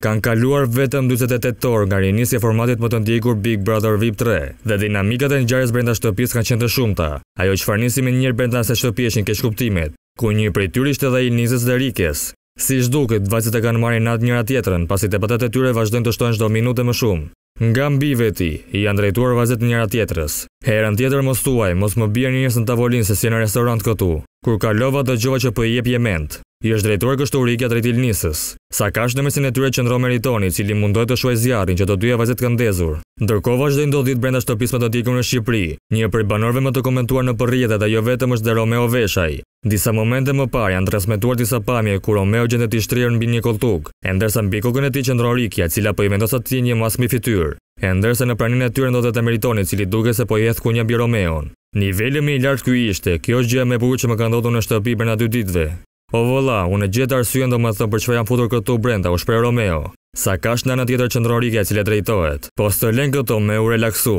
Kanë kaluar vetëm 28 orë nga rinisje formatit më të ndjekur Big Brother VIP 3 dhe dinamikat e njëjarës brenda shtëpis kanë qenë të shumëta. Ajo që farnisim e njërë brenda se shtëpi eshin ke shkuptimit, ku një prej tyri shte dhe i nizës dhe rikes. Si shduket, vajcet e kanë marri natë njëra tjetërën, pasi të patet e tyre vazhdojnë të shtojnë shdo minute më shumë. Nga mbi veti, i janë drejtuar vazhet njëra tjetërës. Herën tjetër mos tuaj, mos më bjerë në tavolinë se si në restorant këtu, kur ka lova dhe gjova që për po jep jement i është drejtuar kështu urikja drejt Ilnisës, sa ka është në mesin e tyre që në romeritoni, cili mundoj të shuaj zjarin që do dyja vazit këndezur. Ndërko vazhdoj në do ditë brenda shtopisme të dikëm në Shqipëri, një për i banorve më të komentuar në përrijet e da jo vetëm është dhe Romeo Veshaj. Disa momente më parë janë transmituar disa pamje ku Romeo gjende të ishtrirë në bin një koltuk, e ndërsa në bikokën e ti që në rorikja, cila po i vendosat ti një masmi fityr, e ndërsa në praninë e tyre në do të meritoni, cili duke se po i ethë ku një bi Romeon. Nivellë me i lartë kuj ishte, kjo është gjë me buku që më ka ndodhën në shtëpi bërna dy ditve, O po vëlla, unë e gjithë arsujen do më thëmë për që fa janë futur këtu brenda, u shpre Romeo. Sa kash në në tjetër qëndrorike e cilë drejtohet, po së të lenë këto me u relaksu.